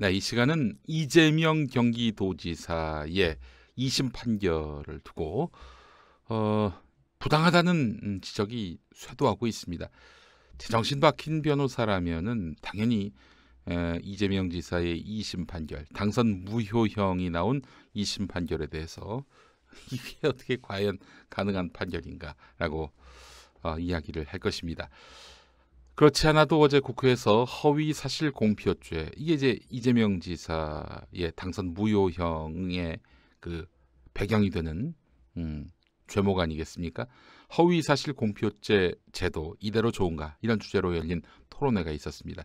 네, 이 시간은 이재명 경기도지사의 2심 판결을 두고 어, 부당하다는 음, 지적이 쇄도하고 있습니다. 제정신 박힌 변호사라면은 당연히 에, 이재명 지사의 2심 판결, 당선 무효형이 나온 2심 판결에 대해서 이게 어떻게 과연 가능한 판결인가라고 어, 이야기를 할 것입니다. 그렇지 않아도 어제 국회에서 허위 사실 공표죄 이게 이제 이재명 지사의 당선 무효형의 그 배경이 되는 음, 죄목 아니겠습니까? 허위 사실 공표죄 제도 이대로 좋은가 이런 주제로 열린 토론회가 있었습니다.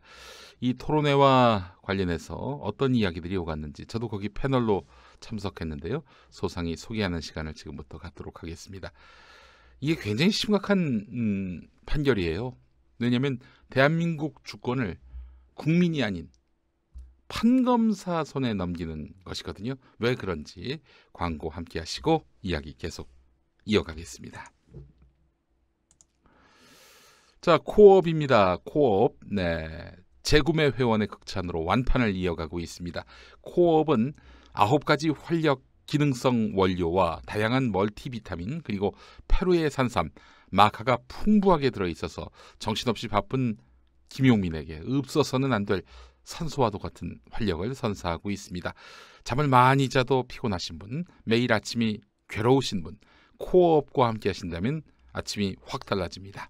이 토론회와 관련해서 어떤 이야기들이 오갔는지 저도 거기 패널로 참석했는데요. 소상히 소개하는 시간을 지금부터 갖도록 하겠습니다. 이게 굉장히 심각한 음, 판결이에요. 왜냐하면 대한민국 주권을 국민이 아닌 판검사 손에 넘기는 것이거든요. 왜 그런지 광고 함께 하시고 이야기 계속 이어가겠습니다. 자, 코업입니다. 코업. 네. 재구매 회원의 극찬으로 완판을 이어가고 있습니다. 코업은 9가지 활력 기능성 원료와 다양한 멀티비타민 그리고 페루의 산삼, 마카가 풍부하게 들어있어서 정신없이 바쁜 김용민에게 없어서는 안 될 산소와도 같은 활력을 선사하고 있습니다. 잠을 많이 자도 피곤하신 분, 매일 아침이 괴로우신 분, 코어업과 함께 하신다면 아침이 확 달라집니다.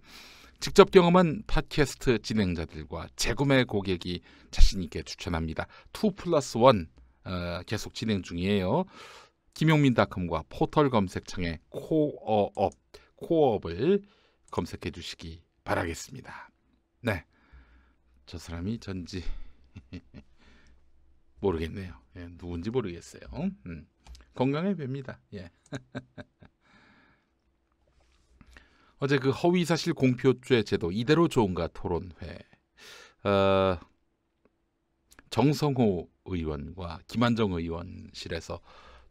직접 경험한 팟캐스트 진행자들과 재구매 고객이 자신있게 추천합니다. 2 플러스 1 어, 계속 진행 중이에요. 김용민닷컴과 포털 검색창에 코어업 코업을 검색해 주시기 바라겠습니다. 네. 저 사람이 전지 모르겠네요. 예, 누군지 모르겠어요. 음. 건강해 뵙니다. 예. 어제 그 허위사실 공표죄 제도 이대로 좋은가 토론회 어, 정성호 의원과 김한정 의원실에서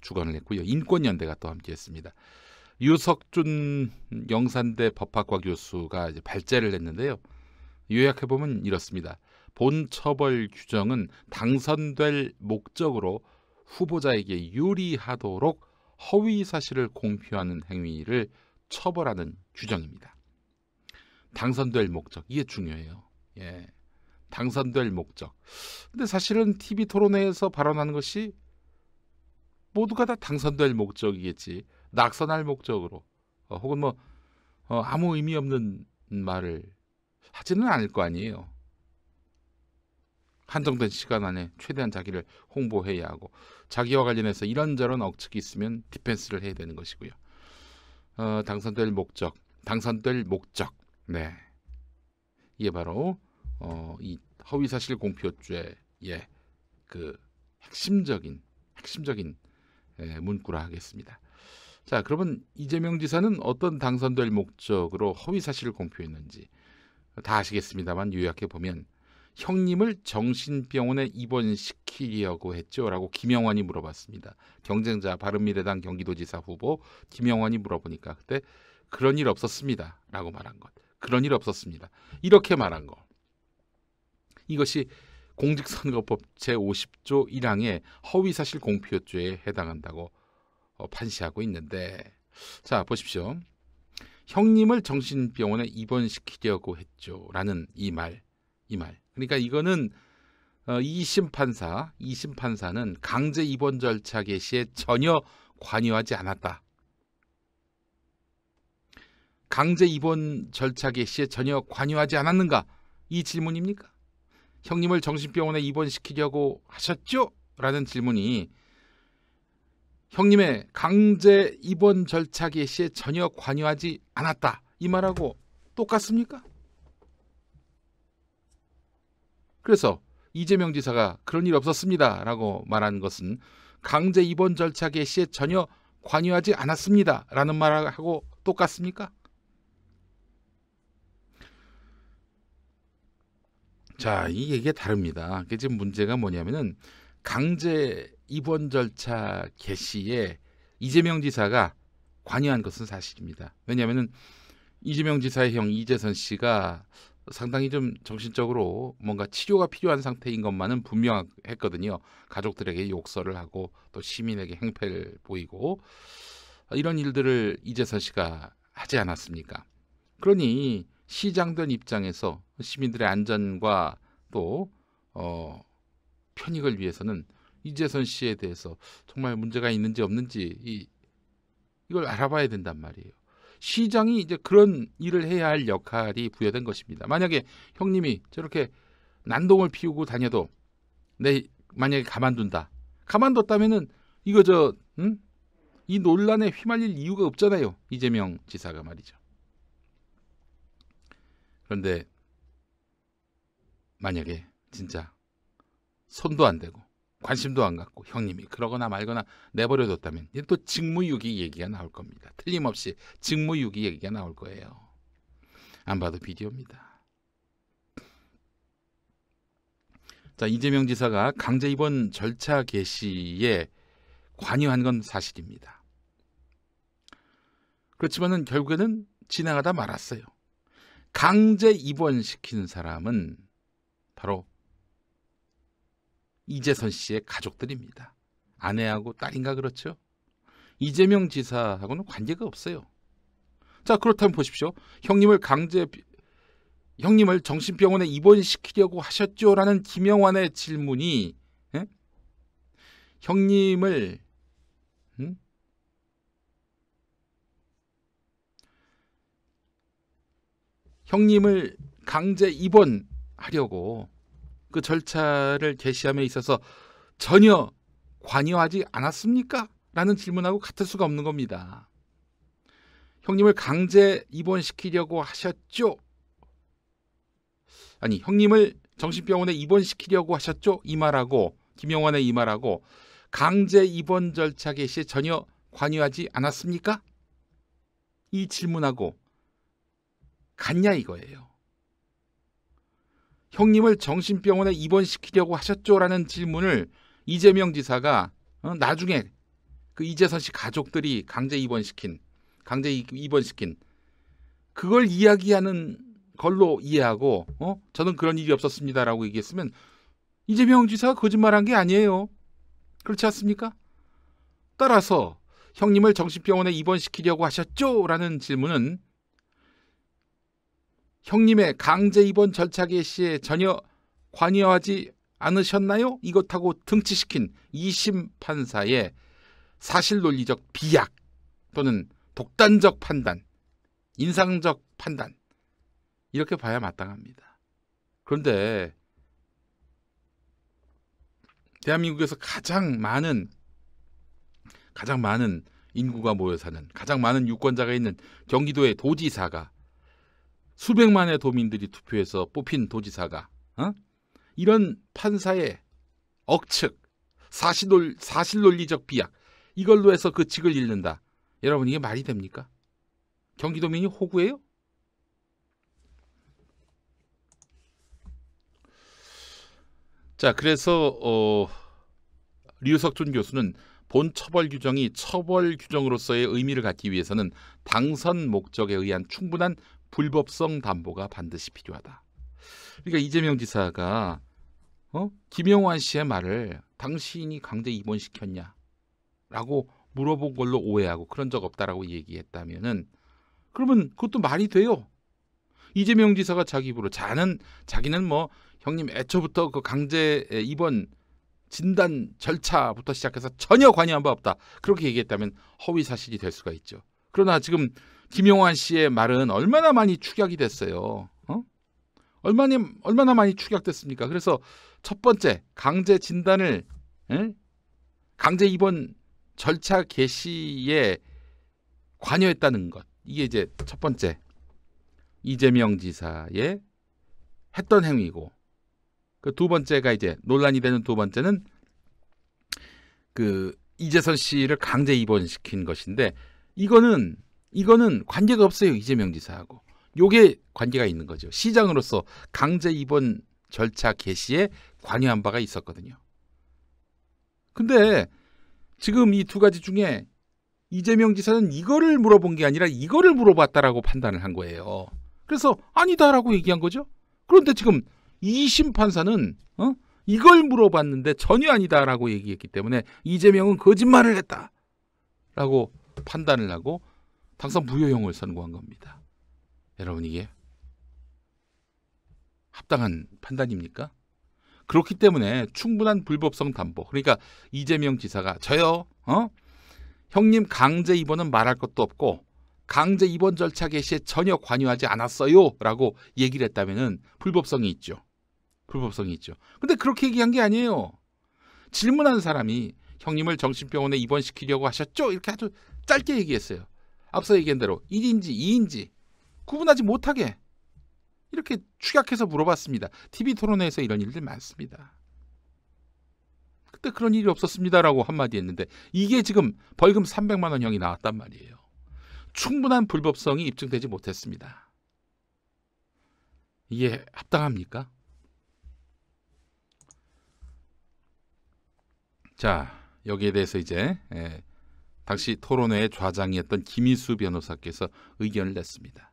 주관을 했고요. 인권연대가 또 함께했습니다. 유석준 영산대 법학과 교수가 이제 발제를 했는데요. 요약해 보면 이렇습니다. 본 처벌 규정은 당선될 목적으로 후보자에게 유리하도록 허위 사실을 공표하는 행위를 처벌하는 규정입니다. 당선될 목적 이게 중요해요. 예. 당선될 목적. 근데 사실은 TV 토론회에서 발언하는 것이 모두가 다 당선될 목적이겠지. 낙선할 목적으로 어, 혹은 뭐 어, 아무 의미 없는 말을 하지는 않을 거 아니에요. 한정된 시간 안에 최대한 자기를 홍보해야 하고 자기와 관련해서 이런저런 억측이 있으면 디펜스를 해야 되는 것이고요. 어, 당선될 목적, 당선될 목적, 네, 이게 바로 어, 이 허위사실 공표죄의 그 핵심적인 핵심적인 에, 예, 문구라 하겠습니다. 자, 그러면 이재명 지사는 어떤 당선될 목적으로 허위 사실을 공표했는지 다 아시겠습니다만 요약해 보면 형님을 정신병원에 입원시키려고 했죠라고 김영환이 물어봤습니다. 경쟁자 바른미래당 경기도지사 후보 김영환이 물어보니까 그때 그런 일 없었습니다라고 말한 것. 그런 일 없었습니다. 이렇게 말한 것. 이것이 공직선거법 제50조 1항의 허위사실 공표죄에 해당한다고 어, 판시하고 있는데 자 보십시오. 형님을 정신병원에 입원시키려고 했죠라는 이 말, 이 말. 그러니까 이거는 어, 이심 판사, 이심 판사는 강제 입원 절차 개시에 전혀 관여하지 않았다. 강제 입원 절차 개시에 전혀 관여하지 않았는가? 이 질문입니까? 형님을 정신병원에 입원시키려고 하셨죠? 라는 질문이 형님의 강제 입원 절차 개시에 전혀 관여하지 않았다. 이 말하고 똑같습니까? 그래서 이재명 지사가 그런 일 없었습니다. 라고 말한 것은 강제 입원 절차 개시에 전혀 관여하지 않았습니다. 라는 말하고 똑같습니까? 자, 이 얘기가 다릅니다. 이게 지금 문제가 뭐냐면은 강제 입원 절차 개시에 이재명 지사가 관여한 것은 사실입니다. 왜냐하면은 이재명 지사의 형 이재선 씨가 상당히 좀 정신적으로 뭔가 치료가 필요한 상태인 것만은 분명했거든요. 가족들에게 욕설을 하고 또 시민에게 행패를 보이고 이런 일들을 이재선 씨가 하지 않았습니까? 그러니 시장된 입장에서 시민들의 안전과 또 어, 편익을 위해서는 이재선 씨에 대해서 정말 문제가 있는지 없는지 이, 이걸 알아봐야 된단 말이에요. 시장이 이제 그런 일을 해야 할 역할이 부여된 것입니다. 만약에 형님이 저렇게 난동을 피우고 다녀도 내 만약에 가만둔다. 가만뒀다면은 이거 저 음? 이 논란에 휘말릴 이유가 없잖아요. 이재명 지사가 말이죠. 그런데 만약에 진짜 손도 안 대고 관심도 안 갖고 형님이 그러거나 말거나 내버려뒀다면 또 직무유기 얘기가 나올 겁니다. 틀림없이 직무유기 얘기가 나올 거예요. 안 봐도 비디오입니다. 자 이재명 지사가 강제 입원 절차 개시에 관여한 건 사실입니다. 그렇지만은 결국에는 진행하다 말았어요. 강제 입원시킨 사람은 바로 이재선 씨의 가족들입니다. 아내하고 딸인가 그렇죠? 이재명 지사하고는 관계가 없어요. 자 그렇다면 보십시오. 형님을 강제 형님을 정신병원에 입원시키려고 하셨죠라는 김영환의 질문이 에? 예? 형님을 음? 형님을 강제 입원하려고 그 절차를 개시함에 있어서 전혀 관여하지 않았습니까? 라는 질문하고 같을 수가 없는 겁니다. 형님을 강제 입원시키려고 하셨죠? 아니, 형님을 정신병원에 입원시키려고 하셨죠? 이 말하고 김영환의 이 말하고 강제 입원 절차 개시에 전혀 관여하지 않았습니까? 이 질문하고 같냐 이거예요. 형님을 정신병원에 입원시키려고 하셨죠라는 질문을 이재명 지사가 어? 나중에 그 이재선 씨 가족들이 강제 입원시킨 강제 입원시킨 그걸 이야기하는 걸로 이해하고 어? 저는 그런 일이 없었습니다라고 얘기했으면 이재명 지사가 거짓말한 게 아니에요. 그렇지 않습니까? 따라서 형님을 정신병원에 입원시키려고 하셨죠라는 질문은 형님의 강제 입원 절차 개시에 전혀 관여하지 않으셨나요? 이것하고 등치시킨 2심 판사의 사실 논리적 비약 또는 독단적 판단, 인상적 판단 이렇게 봐야 마땅합니다. 그런데 대한민국에서 가장 많은 가장 많은 인구가 모여 사는 가장 많은 유권자가 있는 경기도의 도지사가 수백만의 도민들이 투표해서 뽑힌 도지사가 어? 이런 판사의 억측, 사실논, 사실논리적 비약 이걸로 해서 그 직을 잃는다. 여러분 이게 말이 됩니까? 경기도민이 호구예요? 자 그래서 어, 류석준 교수는 본 처벌 규정이 처벌 규정으로서의 의미를 갖기 위해서는 당선 목적에 의한 충분한 불법성 담보가 반드시 필요하다. 그러니까 이재명 지사가 어? 김영환 씨의 말을 당신이 강제 입원시켰냐라고 물어본 걸로 오해하고 그런 적 없다라고 얘기했다면은 그러면 그것도 말이 돼요. 이재명 지사가 자기 입으로 자는 자기는 뭐 형님 애초부터 그 강제 입원 진단 절차부터 시작해서 전혀 관여한 바 없다. 그렇게 얘기했다면 허위 사실이 될 수가 있죠. 그러나 지금 김용환 씨의 말은 얼마나 많이 축약이 됐어요. 어? 얼마나 얼마나 많이 축약됐습니까? 그래서 첫 번째 강제 진단을 에? 예? 강제 입원 절차 개시에 관여했다는 것. 이게 이제 첫 번째 이재명 지사의 했던 행위고 그두 번째가 이제 논란이 되는 두 번째는 그 이재선 씨를 강제 입원시킨 것인데 이거는 이거는 관계가 없어요 이재명 지사하고 요게 관계가 있는 거죠 시장으로서 강제 입원 절차 개시에 관여한 바가 있었거든요 근데 지금 이 두 가지 중에 이재명 지사는 이거를 물어본 게 아니라 이거를 물어봤다라고 판단을 한 거예요 그래서 아니다라고 얘기한 거죠 그런데 지금 이 심판사는 어? 이걸 물어봤는데 전혀 아니다라고 얘기했기 때문에 이재명은 거짓말을 했다라고 판단을 하고 당선 부여형을 선고한 겁니다. 여러분 이게 합당한 판단입니까? 그렇기 때문에 충분한 불법성 담보. 그러니까 이재명 지사가 저요, 어? 형님 강제 입원은 말할 것도 없고 강제 입원 절차 개시에 전혀 관여하지 않았어요라고 얘기를 했다면은 불법성이 있죠. 불법성이 있죠. 근데 그렇게 얘기한 게 아니에요. 질문한 사람이 형님을 정신병원에 입원시키려고 하셨죠? 이렇게 아주 짧게 얘기했어요. 앞서 얘기한 대로 1인지 2인지 구분하지 못하게 이렇게 축약해서 물어봤습니다. TV 토론회에서 이런 일들 많습니다. 그때 그런 일이 없었습니다라고 한마디 했는데 이게 지금 벌금 300만 원형이 나왔단 말이에요. 충분한 불법성이 입증되지 못했습니다. 이게 합당합니까? 자 여기에 대해서 이제 예, 당시 토론회의 좌장이었던 김희수 변호사께서 의견을 냈습니다.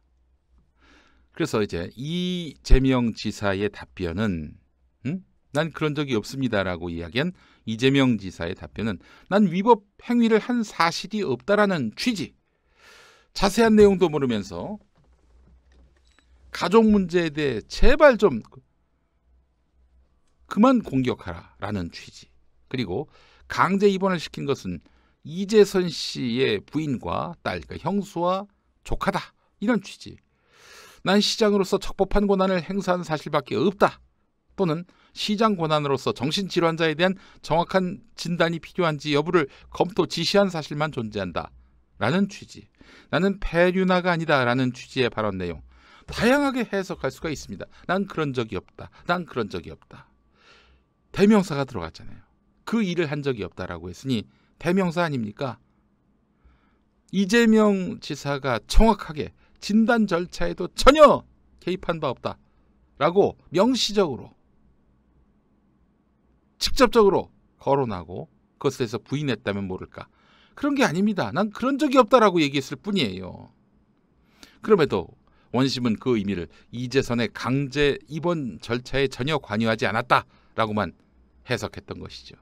그래서 이제 이재명 지사의 답변은 응? 음? 난 그런 적이 없습니다라고 이야기한 이재명 지사의 답변은 난 위법 행위를 한 사실이 없다라는 취지 자세한 내용도 모르면서 가족 문제에 대해 제발 좀 그만 공격하라라는 취지 그리고 강제 입원을 시킨 것은 이재선 씨의 부인과 딸, 그러니까 형수와 조카다. 이런 취지. 난 시장으로서 적법한 권한을 행사한 사실밖에 없다. 또는 시장 권한으로서 정신질환자에 대한 정확한 진단이 필요한지 여부를 검토 지시한 사실만 존재한다. 라는 취지. 나는 폐류나가 아니다. 라는 취지의 발언 내용. 다양하게 해석할 수가 있습니다. 난 그런 적이 없다. 난 그런 적이 없다. 대명사가 들어갔잖아요. 그 일을 한 적이 없다라고 했으니 대명사 아닙니까? 이재명 지사가 정확하게 진단 절차에도 전혀 개입한 바 없다라고 명시적으로 직접적으로 거론하고 그것에 대해서 부인했다면 모를까 그런 게 아닙니다. 난 그런 적이 없다라고 얘기했을 뿐이에요. 그럼에도 원심은 그 의미를 이재선의 강제 입원 절차에 전혀 관여하지 않았다라고만 해석했던 것이죠.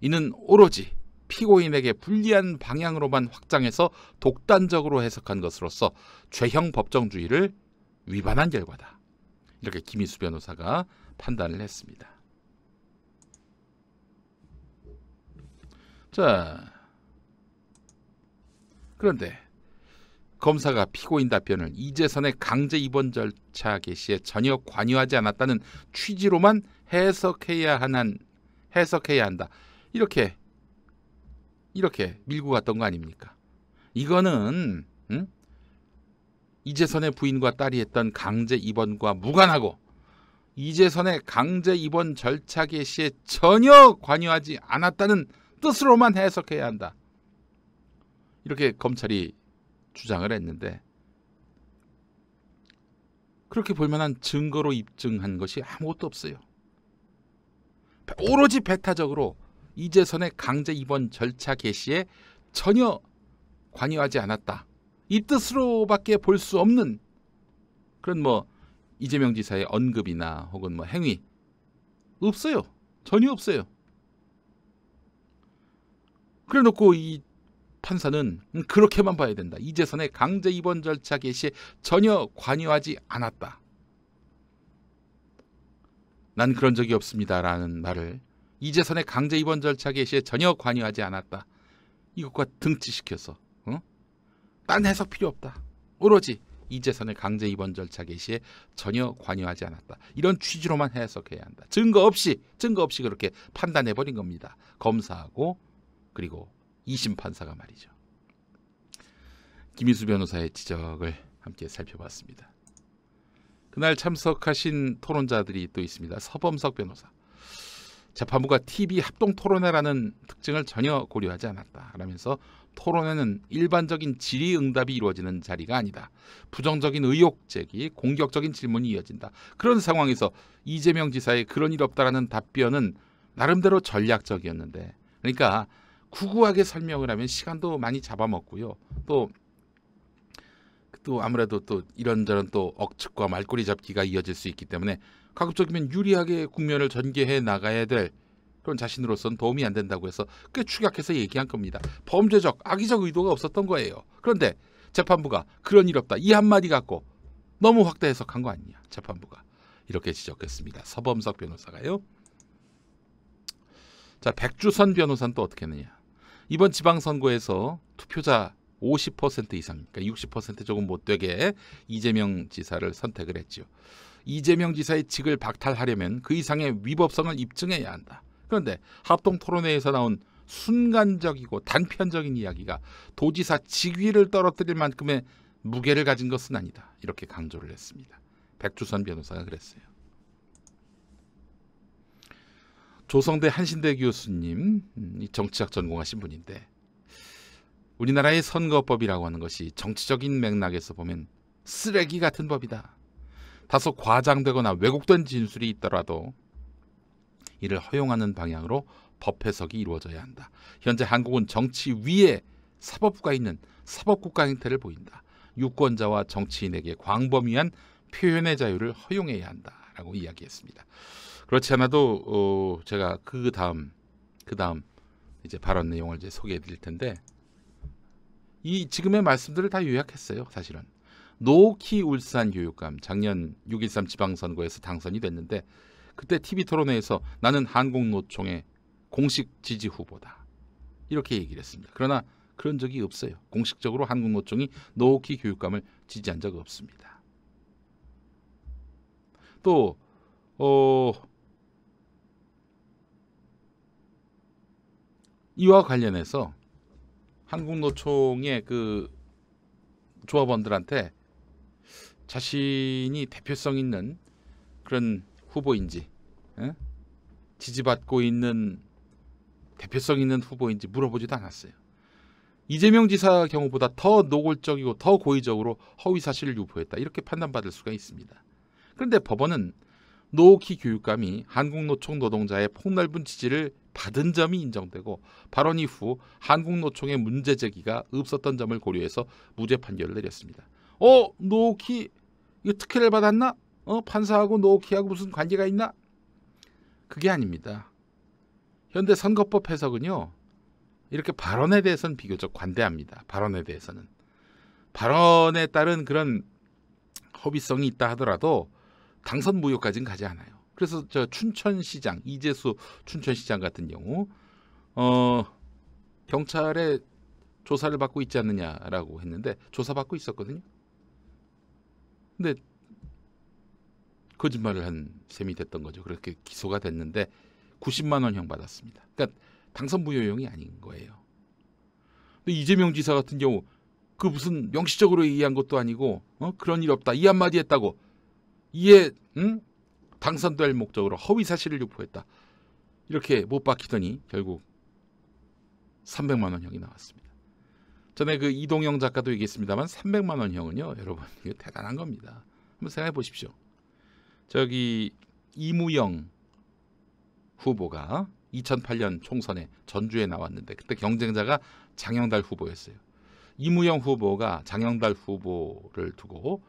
이는 오로지 피고인에게 불리한 방향으로만 확장해서 독단적으로 해석한 것으로서 죄형 법정주의를 위반한 결과다. 이렇게 김희수 변호사가 판단을 했습니다. 자, 그런데 검사가 피고인 답변을 이재선의 강제 입원 절차 개시에 전혀 관여하지 않았다는 취지로만 해석해야 한 해석해야 한다. 이렇게 이렇게 밀고 갔던 거 아닙니까? 이거는 응? 이재선의 부인과 딸이 했던 강제 입원과 무관하고 이재선의 강제 입원 절차 개시에 전혀 관여하지 않았다는 뜻으로만 해석해야 한다. 이렇게 검찰이 주장을 했는데 그렇게 볼 만한 증거로 입증한 것이 아무것도 없어요. 오로지 배타적으로 이재선의 강제 입원 절차 개시에 전혀 관여하지 않았다. 이 뜻으로밖에 볼 수 없는 그런 뭐 이재명 지사의 언급이나 혹은 뭐 행위 없어요. 전혀 없어요. 그래 놓고 이 판사는 음, 그렇게만 봐야 된다. 이재선의 강제 입원 절차 개시에 전혀 관여하지 않았다. 난 그런 적이 없습니다라는 말을 이재선의 강제 입원 절차 개시에 전혀 관여하지 않았다. 이것과 등치시켜서 어? 딴 해석 필요 없다. 오로지 이재선의 강제 입원 절차 개시에 전혀 관여하지 않았다. 이런 취지로만 해석해야 한다. 증거 없이 증거 없이 그렇게 판단해 버린 겁니다. 검사하고 그리고 이심 판사가 말이죠. 김희수 변호사의 지적을 함께 살펴봤습니다. 그날 참석하신 토론자들이 또 있습니다. 서범석 변호사, 재판부가 TV 합동 토론회라는 특징을 전혀 고려하지 않았다. 라면서 토론회는 일반적인 질의응답이 이루어지는 자리가 아니다. 부정적인 의혹 제기, 공격적인 질문이 이어진다. 그런 상황에서 이재명 지사의 그런 일 없다라는 답변은 나름대로 전략적이었는데, 그러니까 구구하게 설명을 하면 시간도 많이 잡아먹고요. 또또 아무래도 또 이런저런 또 억측과 말꼬리 잡기가 이어질 수 있기 때문에 가급적이면 유리하게 국면을 전개해 나가야 될 그런 자신으로서는 도움이 안 된다고 해서 꽤축격해서 얘기한 겁니다. 범죄적, 악의적 의도가 없었던 거예요. 그런데 재판부가 그런 일 없다. 이 한마디 갖고 너무 확대 해석한 거 아니냐. 재판부가. 이렇게 지적했습니다. 서범석 변호사가요. 자, 백주선 변호사는 또 어떻게 했느냐. 이번 지방선거에서 투표자 50% 이상, 그러니까 60% 조금 못 되게 이재명 지사를 선택을 했지요. 이재명 지사의 직을 박탈하려면 그 이상의 위법성을 입증해야 한다. 그런데 합동 토론회에서 나온 순간적이고 단편적인 이야기가 도지사 직위를 떨어뜨릴 만큼의 무게를 가진 것은 아니다. 이렇게 강조를 했습니다. 백주선 변호사가 그랬어요. 조성대 한신대 교수님, 음, 정치학 전공하신 분인데 우리나라의 선거법이라고 하는 것이 정치적인 맥락에서 보면 쓰레기 같은 법이다. 다소 과장되거나 왜곡된 진술이 있더라도 이를 허용하는 방향으로 법 해석이 이루어져야 한다. 현재 한국은 정치 위에 사법부가 있는 사법국가 형태를 보인다. 유권자와 정치인에게 광범위한 표현의 자유를 허용해야 한다라고 이야기했습니다. 그렇지 않아도 어, 제가 그 다음 그 다음 이제 발언 내용을 이제 소개해 드릴 텐데 이 지금의 말씀들을 다 요약했어요. 사실은 노키 울산 교육감 작년 6.13 지방선거에서 당선이 됐는데 그때 TV 토론회에서 나는 한국노총의 공식 지지 후보다 이렇게 얘기를 했습니다. 그러나 그런 적이 없어요. 공식적으로 한국노총이 노키 교육감을 지지한 적 없습니다. 또 어, 이와 관련해서 한국노총의 그 조합원들한테 자신이 대표성 있는 그런 후보인지 에? 지지받고 있는 대표성 있는 후보인지 물어보지도 않았어요. 이재명 지사 경우보다 더 노골적이고 더 고의적으로 허위 사실을 유포했다 이렇게 판단받을 수가 있습니다. 그런데 법원은 노키 교육감이 한국노총 노동자의 폭넓은 지지를 받은 점이 인정되고 발언 이후 한국노총의 문제 제기가 없었던 점을 고려해서 무죄 판결을 내렸습니다. 어 노키 이거 특혜를 받았나? 어 판사하고 노키하고 무슨 관계가 있나? 그게 아닙니다. 현대 선거법 해석은요 이렇게 발언에 대해서는 비교적 관대합니다. 발언에 대해서는 발언에 따른 그런 허위성이 있다 하더라도 당선 무효까지는 가지 않아요. 그래서 저 춘천시장 이재수 춘천시장 같은 경우 어 경찰에 조사를 받고 있지 않느냐라고 했는데 조사받고 있었거든요. 근데 거짓말을 한 셈이 됐던 거죠. 그렇게 기소가 됐는데 90만 원형 받았습니다. 그러니까 당선 부여용이 아닌 거예요. 근데 이재명 지사 같은 경우 그 무슨 명시적으로 얘기한 것도 아니고 어? 그런 일 없다 이 한마디 했다고 이에 응? 당선될 목적으로 허위 사실을 유포했다. 이렇게 못 박히더니 결국 300만 원형이 나왔습니다. 전에 그 이동영 작가도 얘기했습니다만 300만 원형은요, 여러분 이게 대단한 겁니다. 한번 생각해 보십시오. 저기 이무영 후보가 2008년 총선에 전주에 나왔는데 그때 경쟁자가 장영달 후보였어요. 이무영 후보가 장영달 후보를 두고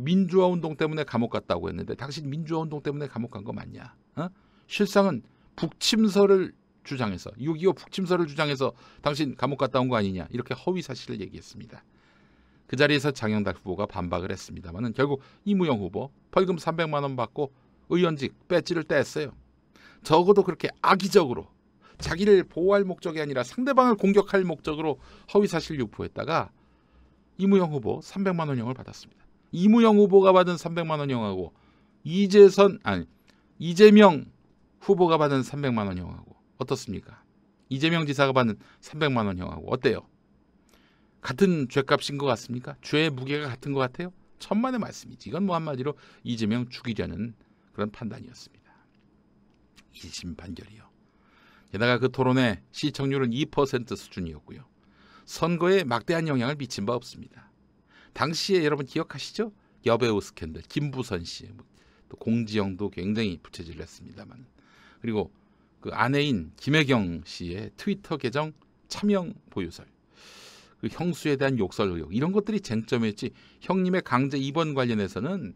민주화 운동 때문에 감옥 갔다고 했는데 당신 민주화 운동 때문에 감옥 간 거 맞냐? 어? 실상은 북침서를 주장해서 6.25 북침서를 주장해서 당신 감옥 갔다 온 거 아니냐 이렇게 허위 사실을 얘기했습니다. 그 자리에서 장영달 후보가 반박을 했습니다만은 결국 이무영 후보 벌금 300만 원 받고 의원직 배지를 떼었어요. 적어도 그렇게 악의적으로 자기를 보호할 목적이 아니라 상대방을 공격할 목적으로 허위 사실 유포했다가 이무영 후보 300만 원형을 받았습니다. 이무영 후보가 받은 300만 원형하고 이재선 아니 이재명 후보가 받은 300만 원형하고 어떻습니까? 이재명 지사가 받은 300만 원형하고 어때요? 같은 죄값인 것 같습니까? 죄의 무게가 같은 것 같아요? 천만의 말씀이지. 이건 뭐 한마디로 이재명 죽이려는 그런 판단이었습니다. 1심 판결이요. 게다가 그 토론의 시청률은 2% 수준이었고요. 선거에 막대한 영향을 미친 바 없습니다. 당시에 여러분 기억하시죠? 여배우 스캔들 김부선 씨, 뭐 또 공지영도 굉장히 부채질을 했습니다만 그리고 그 아내인 김혜경 씨의 트위터 계정 차명 보유설 그 형수에 대한 욕설 의혹 이런 것들이 쟁점이었지 형님의 강제 입원 관련해서는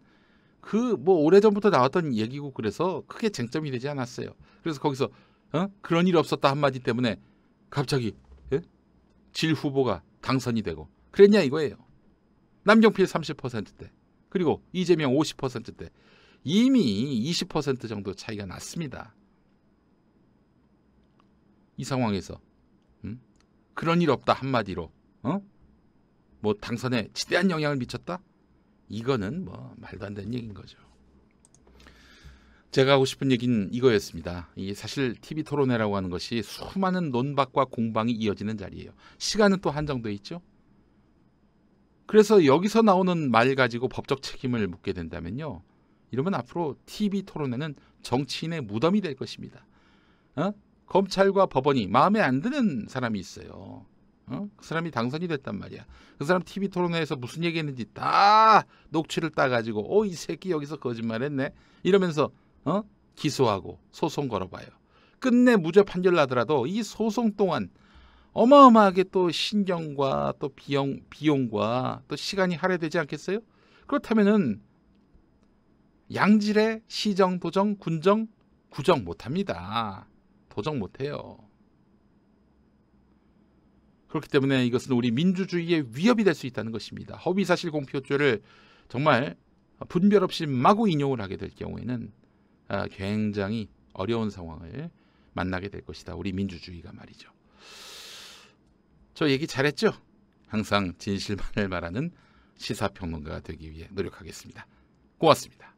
그 뭐 오래전부터 나왔던 얘기고 그래서 크게 쟁점이 되지 않았어요 그래서 거기서 어? 그런 일 없었다 한마디 때문에 갑자기 예? 질 후보가 당선이 되고 그랬냐 이거예요 남경필 30%대 그리고 이재명 50%대 이미 20% 정도 차이가 났습니다. 이 상황에서 음? 그런 일 없다 한마디로 어? 뭐 당선에 지대한 영향을 미쳤다? 이거는 뭐 말도 안 되는 얘기인 거죠. 제가 하고 싶은 얘기는 이거였습니다. 이 사실 TV 토론회라고 하는 것이 수많은 논박과 공방이 이어지는 자리예요. 시간은 또 한정돼 있죠. 그래서 여기서 나오는 말 가지고 법적 책임을 묻게 된다면요. 이러면 앞으로 TV 토론회는 정치인의 무덤이 될 것입니다. 어? 검찰과 법원이 마음에 안 드는 사람이 있어요. 어? 그 사람이 당선이 됐단 말이야. 그 사람 TV 토론회에서 무슨 얘기했는지 다 녹취를 따가지고 어이 새끼 여기서 거짓말했네 이러면서 어? 기소하고 소송 걸어봐요. 끝내 무죄 판결 나더라도 이 소송 동안 어마어마하게 또 신경과 또 비용, 비용과 또 시간이 할애되지 않겠어요? 그렇다면은 양질의 시정, 도정, 군정, 구정 못합니다. 도정 못해요. 그렇기 때문에 이것은 우리 민주주의의 위협이 될 수 있다는 것입니다. 허위사실 공표죄를 정말 분별 없이 마구 인용을 하게 될 경우에는 아, 굉장히 어려운 상황을 만나게 될 것이다. 우리 민주주의가 말이죠. 저 얘기 잘했죠? 항상 진실만을 말하는 시사평론가가 되기 위해 노력하겠습니다. 고맙습니다.